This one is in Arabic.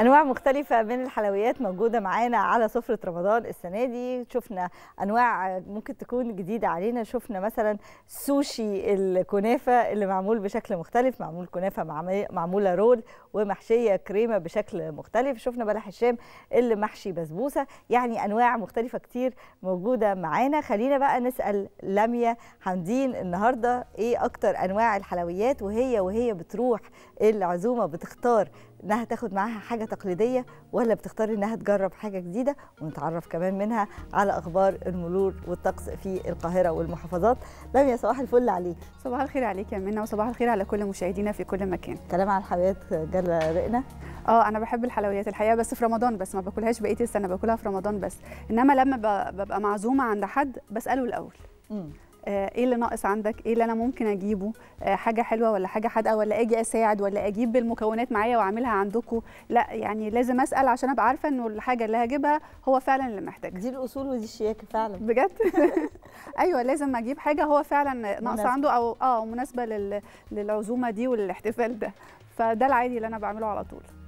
انواع مختلفه من الحلويات موجوده معانا على سفره رمضان السنه دي شفنا انواع ممكن تكون جديده علينا شفنا مثلا سوشي الكنافه اللي معمول بشكل مختلف معمول كنافه معموله رول ومحشيه كريمه بشكل مختلف شفنا بلح الشام اللي محشي بسبوسه يعني انواع مختلفه كتير موجوده معانا خلينا بقى نسال لميا حمدين النهارده ايه اكتر انواع الحلويات وهي وهي بتروح العزومه بتختار انها تاخد معاها حاجه تقليديه ولا بتختار انها تجرب حاجه جديده ونتعرف كمان منها على اخبار المرور والطقس في القاهره والمحافظات لميا صباح الفل عليك صباح الخير عليك يا منى وصباح الخير على كل مشاهدينا في كل مكان كلام على الحلويات جرى رقنا اه انا بحب الحلويات الحقيقه بس في رمضان بس ما باكلهاش بقيه السنه باكلها في رمضان بس انما لما ببقى معزومه عند حد بساله الاول امم آه، ايه اللي ناقص عندك ايه اللي انا ممكن اجيبه آه، حاجه حلوه ولا حاجه حادقه ولا اجي اساعد ولا اجيب المكونات معايا واعملها عندكم لا يعني لازم اسال عشان ابقى عارفه انه الحاجه اللي هجيبها هو فعلا اللي محتاجها دي الاصول ودي الشياكه فعلا بجد ايوه لازم اجيب حاجه هو فعلا ناقص عنده او اه مناسبه للعزومه دي والاحتفال ده فده العادي اللي انا بعمله على طول